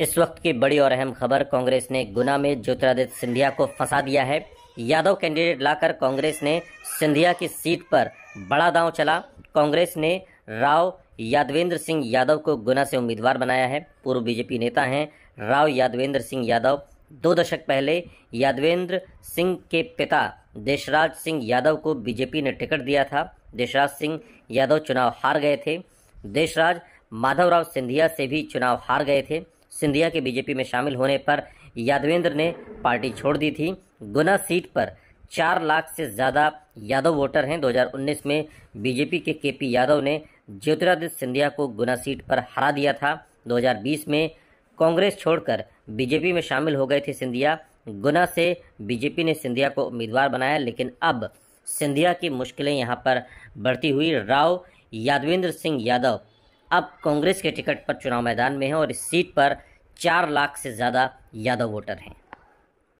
इस वक्त की बड़ी और अहम खबर कांग्रेस ने गुना में ज्योतिरादित्य सिंधिया को फंसा दिया है यादव कैंडिडेट लाकर कांग्रेस ने सिंधिया की सीट पर बड़ा दांव चला कांग्रेस ने राव यादवेंद्र सिंह यादव को गुना से उम्मीदवार बनाया है पूर्व बीजेपी नेता हैं राव यादवेंद्र सिंह यादव दो दशक पहले यादवेंद्र सिंह के पिता देशराज सिंह यादव को बीजेपी ने टिकट दिया था देशराज सिंह यादव चुनाव हार गए थे देशराज माधवराव सिंधिया से भी चुनाव हार गए थे सिंधिया के बीजेपी में शामिल होने पर यादवेंद्र ने पार्टी छोड़ दी थी गुना सीट पर चार लाख से ज़्यादा यादव वोटर हैं 2019 में बीजेपी के केपी यादव ने ज्योतिरादित्य सिंधिया को गुना सीट पर हरा दिया था 2020 में कांग्रेस छोड़कर बीजेपी में शामिल हो गए थे सिंधिया गुना से बीजेपी ने सिंधिया को उम्मीदवार बनाया लेकिन अब सिंधिया की मुश्किलें यहाँ पर बढ़ती हुई राव यादवेंद्र सिंह यादव अब कांग्रेस के टिकट पर चुनाव मैदान में हैं और इस सीट पर चार लाख से ज़्यादा यादव वोटर हैं